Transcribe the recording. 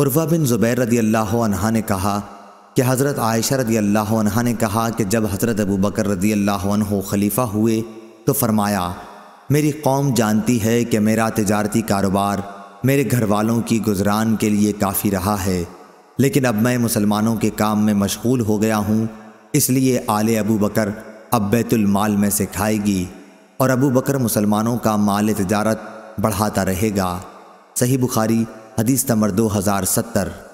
उर्वा बिन ज़ुबैर रदी अल्लाह ने कहा कि हज़रत आयशा रदी अल्लाह ने कहा कि जब हज़रत अबू बकर रदी अल्लाह खलीफा हुए तो फ़रमाया मेरी कौम जानती है कि मेरा तजारती कारोबार मेरे घर वालों की गुजरान के लिए काफ़ी रहा है लेकिन अब मैं मुसलमानों के काम में मशगूल हो गया हूँ इसलिए आल अबू बकर अब बैतुलमाल में से खाएगी और अबू बकर मुसलमानों का माल तजारत बढ़ाता रहेगा सही बुखारी हदीस नंबर दो हज़ार सत्तर